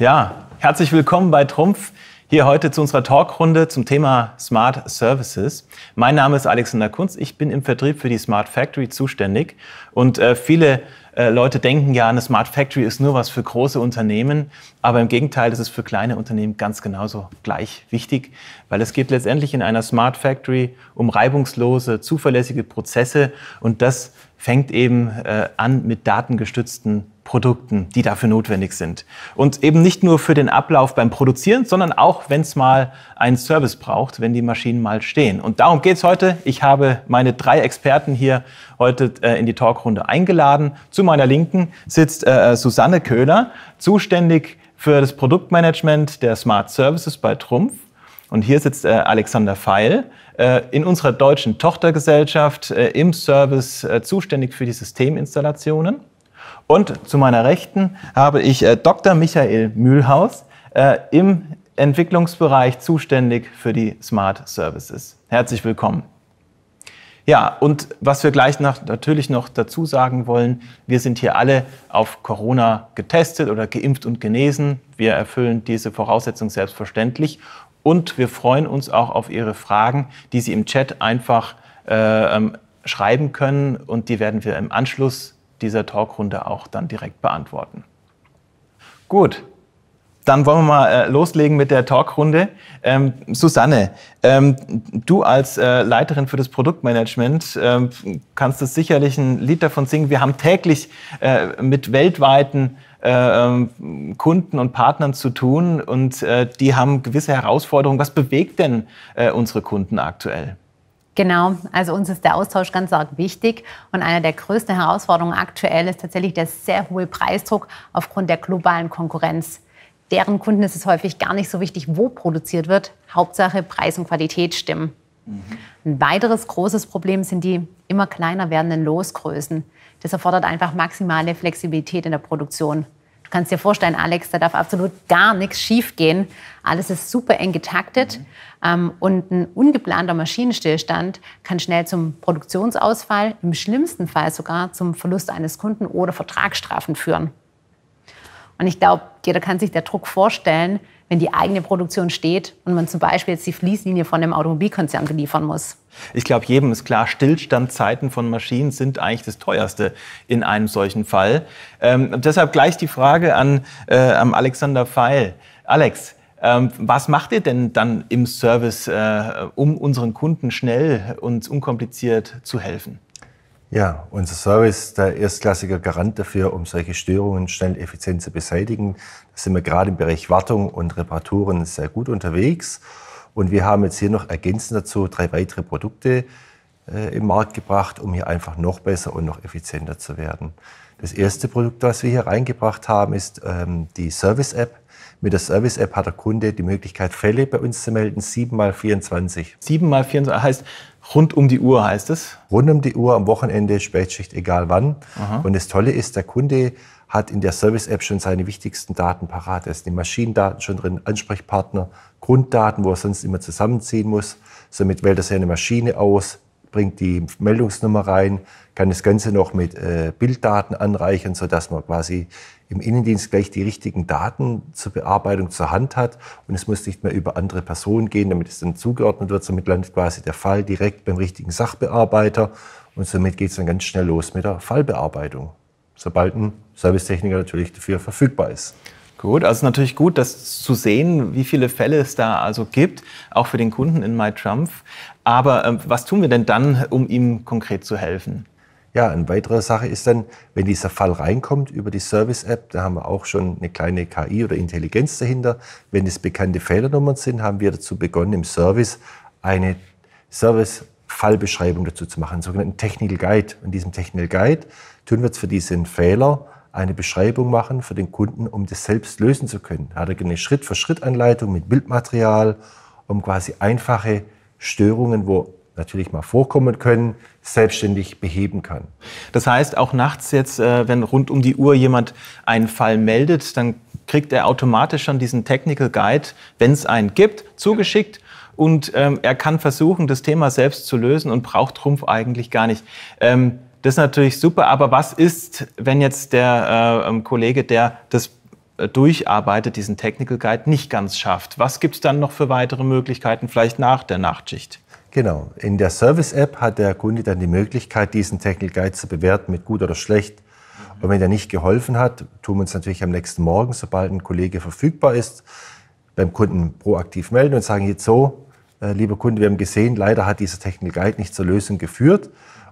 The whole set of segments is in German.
Ja, herzlich willkommen bei Trumpf. Hier heute zu unserer Talkrunde zum Thema Smart Services. Mein Name ist Alexander Kunz. Ich bin im Vertrieb für die Smart Factory zuständig. Und äh, viele äh, Leute denken ja, eine Smart Factory ist nur was für große Unternehmen. Aber im Gegenteil, das ist für kleine Unternehmen ganz genauso gleich wichtig, weil es geht letztendlich in einer Smart Factory um reibungslose, zuverlässige Prozesse. Und das fängt eben äh, an mit datengestützten Produkten, die dafür notwendig sind. Und eben nicht nur für den Ablauf beim Produzieren, sondern auch, wenn es mal einen Service braucht, wenn die Maschinen mal stehen. Und darum geht's heute. Ich habe meine drei Experten hier heute äh, in die Talkrunde eingeladen. Zu meiner Linken sitzt äh, äh Susanne Köhler, zuständig für das Produktmanagement der Smart Services bei Trumpf. Und hier sitzt äh, Alexander Feil äh, in unserer deutschen Tochtergesellschaft äh, im Service äh, zuständig für die Systeminstallationen. Und zu meiner Rechten habe ich äh, Dr. Michael Mühlhaus äh, im Entwicklungsbereich zuständig für die Smart Services. Herzlich willkommen. Ja, und was wir gleich nach, natürlich noch dazu sagen wollen, wir sind hier alle auf Corona getestet oder geimpft und genesen. Wir erfüllen diese Voraussetzung selbstverständlich und wir freuen uns auch auf Ihre Fragen, die Sie im Chat einfach äh, ähm, schreiben können und die werden wir im Anschluss dieser Talkrunde auch dann direkt beantworten. Gut, dann wollen wir mal äh, loslegen mit der Talkrunde. Ähm, Susanne, ähm, du als äh, Leiterin für das Produktmanagement ähm, kannst es sicherlich ein Lied davon singen. Wir haben täglich äh, mit weltweiten äh, ähm, Kunden und Partnern zu tun und äh, die haben gewisse Herausforderungen. Was bewegt denn äh, unsere Kunden aktuell? Genau, also uns ist der Austausch ganz arg wichtig und eine der größten Herausforderungen aktuell ist tatsächlich der sehr hohe Preisdruck aufgrund der globalen Konkurrenz. Deren Kunden ist es häufig gar nicht so wichtig, wo produziert wird. Hauptsache Preis und Qualität stimmen. Mhm. Ein weiteres großes Problem sind die immer kleiner werdenden Losgrößen. Das erfordert einfach maximale Flexibilität in der Produktion. Du kannst dir vorstellen, Alex, da darf absolut gar nichts schiefgehen. Alles ist super eng getaktet. Mhm. Und ein ungeplanter Maschinenstillstand kann schnell zum Produktionsausfall, im schlimmsten Fall sogar zum Verlust eines Kunden oder Vertragsstrafen führen. Und ich glaube, jeder kann sich der Druck vorstellen, wenn die eigene Produktion steht und man zum Beispiel jetzt die Fließlinie von einem Automobilkonzern beliefern muss. Ich glaube, jedem ist klar, Stillstandzeiten von Maschinen sind eigentlich das teuerste in einem solchen Fall. Ähm, deshalb gleich die Frage an, äh, an Alexander Feil. Alex, ähm, was macht ihr denn dann im Service, äh, um unseren Kunden schnell und unkompliziert zu helfen? Ja, unser Service ist der erstklassige Garant dafür, um solche Störungen schnell effizient zu beseitigen. Da sind wir gerade im Bereich Wartung und Reparaturen sehr gut unterwegs. Und wir haben jetzt hier noch ergänzend dazu drei weitere Produkte äh, im Markt gebracht, um hier einfach noch besser und noch effizienter zu werden. Das erste Produkt, was wir hier reingebracht haben, ist ähm, die Service-App. Mit der Service-App hat der Kunde die Möglichkeit, Fälle bei uns zu melden, 7 x 24. 7 x 24 heißt, Rund um die Uhr heißt es? Rund um die Uhr, am Wochenende, Spätschicht, egal wann. Aha. Und das Tolle ist, der Kunde hat in der Service-App schon seine wichtigsten Daten parat. Es sind Maschinendaten schon drin, Ansprechpartner, Grunddaten, wo er sonst immer zusammenziehen muss. Somit wählt er seine Maschine aus, bringt die Meldungsnummer rein, kann das Ganze noch mit äh, Bilddaten anreichern, sodass man quasi im Innendienst gleich die richtigen Daten zur Bearbeitung zur Hand hat und es muss nicht mehr über andere Personen gehen, damit es dann zugeordnet wird. Somit landet quasi der Fall direkt beim richtigen Sachbearbeiter und somit geht es dann ganz schnell los mit der Fallbearbeitung, sobald ein Servicetechniker natürlich dafür verfügbar ist. Gut, also ist natürlich gut, das zu sehen, wie viele Fälle es da also gibt, auch für den Kunden in MyTrumpf. Aber ähm, was tun wir denn dann, um ihm konkret zu helfen? Ja, eine weitere Sache ist dann, wenn dieser Fall reinkommt über die Service-App, da haben wir auch schon eine kleine KI oder Intelligenz dahinter. Wenn es bekannte Fehlernummern sind, haben wir dazu begonnen, im Service eine Service-Fallbeschreibung dazu zu machen, einen sogenannten Technical Guide. In diesem Technical Guide tun wir jetzt für diesen Fehler eine Beschreibung machen für den Kunden, um das selbst lösen zu können. Da hat er eine Schritt-für-Schritt-Anleitung mit Bildmaterial, um quasi einfache Störungen, wo natürlich mal vorkommen können, selbstständig beheben kann. Das heißt, auch nachts jetzt, äh, wenn rund um die Uhr jemand einen Fall meldet, dann kriegt er automatisch schon diesen Technical Guide, wenn es einen gibt, zugeschickt. Und ähm, er kann versuchen, das Thema selbst zu lösen und braucht Trumpf eigentlich gar nicht. Ähm, das ist natürlich super, aber was ist, wenn jetzt der äh, ähm, Kollege, der das äh, durcharbeitet, diesen Technical Guide nicht ganz schafft. Was gibt es dann noch für weitere Möglichkeiten, vielleicht nach der Nachtschicht? Genau, in der Service-App hat der Kunde dann die Möglichkeit, diesen Technical Guide zu bewerten mit gut oder schlecht. Und wenn er nicht geholfen hat, tun wir uns natürlich am nächsten Morgen, sobald ein Kollege verfügbar ist, beim Kunden proaktiv melden und sagen jetzt so, äh, lieber Kunde, wir haben gesehen, leider hat dieser Technical Guide nicht zur Lösung geführt,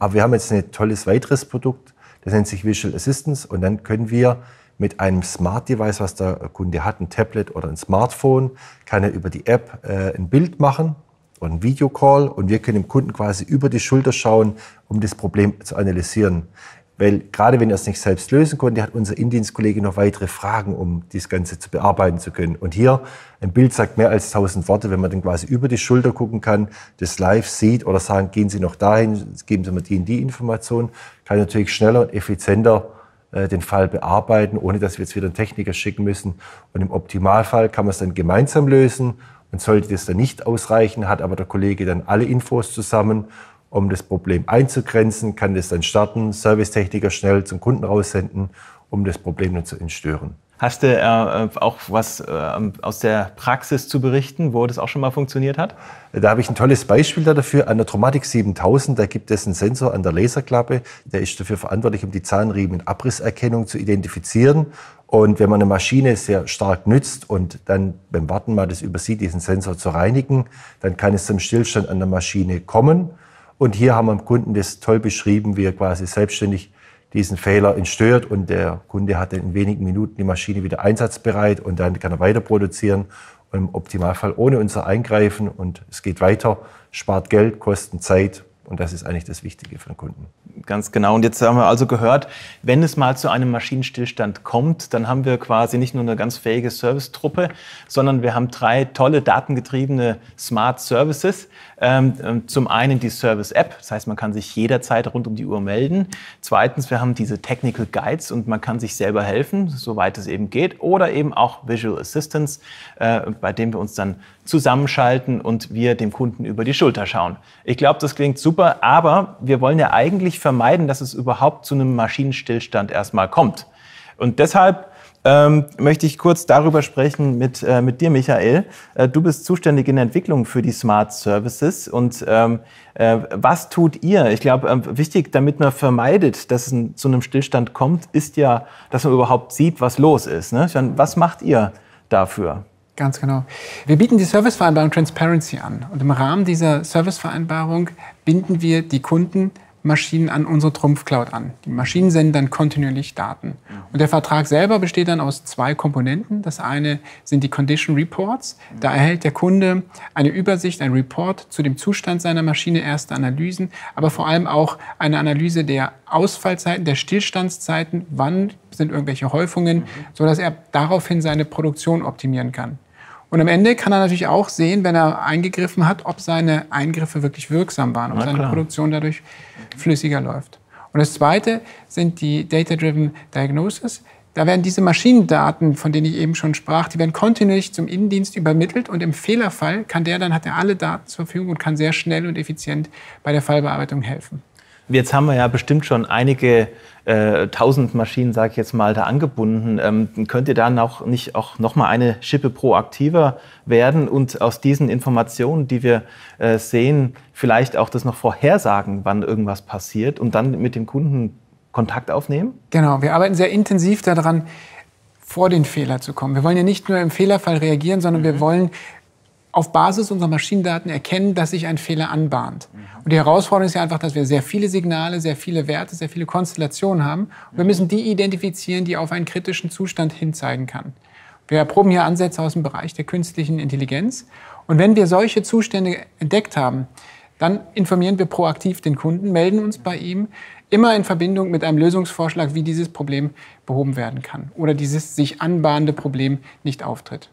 aber wir haben jetzt ein tolles weiteres Produkt, das nennt sich Visual Assistance und dann können wir mit einem Smart Device, was der Kunde hat, ein Tablet oder ein Smartphone, kann er über die App äh, ein Bild machen oder ein Videocall und wir können dem Kunden quasi über die Schulter schauen, um das Problem zu analysieren. Weil gerade wenn er es nicht selbst lösen konnte, hat unser Indienstkollege noch weitere Fragen, um das Ganze zu bearbeiten zu können. Und hier, ein Bild sagt mehr als tausend Worte, wenn man dann quasi über die Schulter gucken kann, das live sieht oder sagen, gehen Sie noch dahin, geben Sie mir die und die Information, kann natürlich schneller und effizienter äh, den Fall bearbeiten, ohne dass wir jetzt wieder einen Techniker schicken müssen. Und im Optimalfall kann man es dann gemeinsam lösen. Und sollte das dann nicht ausreichen, hat aber der Kollege dann alle Infos zusammen, um das Problem einzugrenzen, kann das dann starten, Servicetechniker schnell zum Kunden raussenden, um das Problem dann zu entstören. Hast du äh, äh, auch was äh, ähm, aus der Praxis zu berichten, wo das auch schon mal funktioniert hat? Da habe ich ein tolles Beispiel dafür. An der Traumatik 7000, da gibt es einen Sensor an der Laserklappe, der ist dafür verantwortlich, um die Zahnriemen in Abrisserkennung zu identifizieren. Und wenn man eine Maschine sehr stark nützt und dann beim Warten mal das übersieht, diesen Sensor zu reinigen, dann kann es zum Stillstand an der Maschine kommen. Und hier haben wir dem Kunden das toll beschrieben, wie er quasi selbstständig diesen Fehler entstört und der Kunde hat in wenigen Minuten die Maschine wieder einsatzbereit und dann kann er weiter produzieren und im Optimalfall ohne unser Eingreifen und es geht weiter, spart Geld, Kosten, Zeit und das ist eigentlich das Wichtige für den Kunden. Ganz genau. Und jetzt haben wir also gehört, wenn es mal zu einem Maschinenstillstand kommt, dann haben wir quasi nicht nur eine ganz fähige Servicetruppe, sondern wir haben drei tolle datengetriebene Smart Services. Ähm, ähm, zum einen die Service App, das heißt, man kann sich jederzeit rund um die Uhr melden. Zweitens, wir haben diese Technical Guides und man kann sich selber helfen, soweit es eben geht. Oder eben auch Visual Assistance, äh, bei dem wir uns dann zusammenschalten und wir dem Kunden über die Schulter schauen. Ich glaube, das klingt super, aber wir wollen ja eigentlich vermeiden, dass es überhaupt zu einem Maschinenstillstand erstmal kommt. Und deshalb ähm, möchte ich kurz darüber sprechen mit, äh, mit dir, Michael. Äh, du bist zuständig in der Entwicklung für die Smart Services. Und ähm, äh, was tut ihr? Ich glaube, ähm, wichtig, damit man vermeidet, dass es ein, zu einem Stillstand kommt, ist ja, dass man überhaupt sieht, was los ist. Ne? Meine, was macht ihr dafür? Ganz genau. Wir bieten die Servicevereinbarung Transparency an. Und im Rahmen dieser Servicevereinbarung binden wir die Kundenmaschinen an unsere Trumpfcloud an. Die Maschinen senden dann kontinuierlich Daten. Und der Vertrag selber besteht dann aus zwei Komponenten. Das eine sind die Condition Reports. Da erhält der Kunde eine Übersicht, ein Report zu dem Zustand seiner Maschine, erste Analysen, aber vor allem auch eine Analyse der Ausfallzeiten, der Stillstandszeiten, wann sind irgendwelche Häufungen, sodass er daraufhin seine Produktion optimieren kann. Und am Ende kann er natürlich auch sehen, wenn er eingegriffen hat, ob seine Eingriffe wirklich wirksam waren, ob seine Produktion dadurch flüssiger läuft. Und das Zweite sind die Data-Driven Diagnosis. Da werden diese Maschinendaten, von denen ich eben schon sprach, die werden kontinuierlich zum Innendienst übermittelt und im Fehlerfall kann der dann, hat er alle Daten zur Verfügung und kann sehr schnell und effizient bei der Fallbearbeitung helfen. Jetzt haben wir ja bestimmt schon einige äh, tausend äh, Maschinen, sage ich jetzt mal, da angebunden. Ähm, könnt ihr da auch nicht auch noch mal eine Schippe proaktiver werden und aus diesen Informationen, die wir äh, sehen, vielleicht auch das noch vorhersagen, wann irgendwas passiert und dann mit dem Kunden Kontakt aufnehmen? Genau, wir arbeiten sehr intensiv daran, vor den Fehler zu kommen. Wir wollen ja nicht nur im Fehlerfall reagieren, sondern mhm. wir wollen auf Basis unserer Maschinendaten erkennen, dass sich ein Fehler anbahnt. Und die Herausforderung ist ja einfach, dass wir sehr viele Signale, sehr viele Werte, sehr viele Konstellationen haben. Und wir müssen die identifizieren, die auf einen kritischen Zustand hinzeigen kann. Wir erproben hier Ansätze aus dem Bereich der künstlichen Intelligenz. Und wenn wir solche Zustände entdeckt haben, dann informieren wir proaktiv den Kunden, melden uns bei ihm, immer in Verbindung mit einem Lösungsvorschlag, wie dieses Problem behoben werden kann oder dieses sich anbahnende Problem nicht auftritt.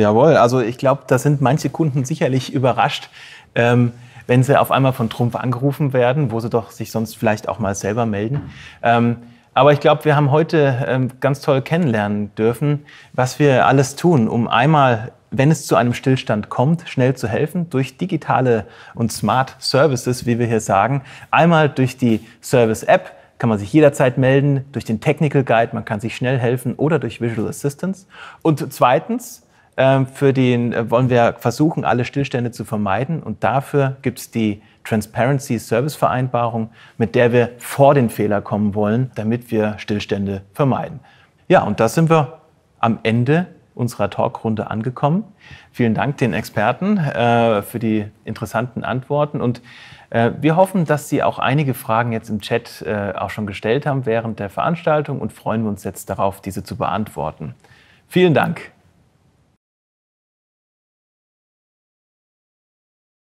Jawohl, also ich glaube, da sind manche Kunden sicherlich überrascht, ähm, wenn sie auf einmal von Trumpf angerufen werden, wo sie doch sich sonst vielleicht auch mal selber melden. Ähm, aber ich glaube, wir haben heute ähm, ganz toll kennenlernen dürfen, was wir alles tun, um einmal, wenn es zu einem Stillstand kommt, schnell zu helfen durch digitale und Smart Services, wie wir hier sagen. Einmal durch die Service App, kann man sich jederzeit melden durch den Technical Guide, man kann sich schnell helfen oder durch Visual Assistance. Und zweitens, ähm, für den äh, wollen wir versuchen, alle Stillstände zu vermeiden. Und dafür gibt es die Transparency Service Vereinbarung, mit der wir vor den Fehler kommen wollen, damit wir Stillstände vermeiden. Ja, und da sind wir am Ende unserer Talkrunde angekommen. Vielen Dank den Experten äh, für die interessanten Antworten und äh, wir hoffen, dass Sie auch einige Fragen jetzt im Chat äh, auch schon gestellt haben während der Veranstaltung und freuen uns jetzt darauf, diese zu beantworten. Vielen Dank.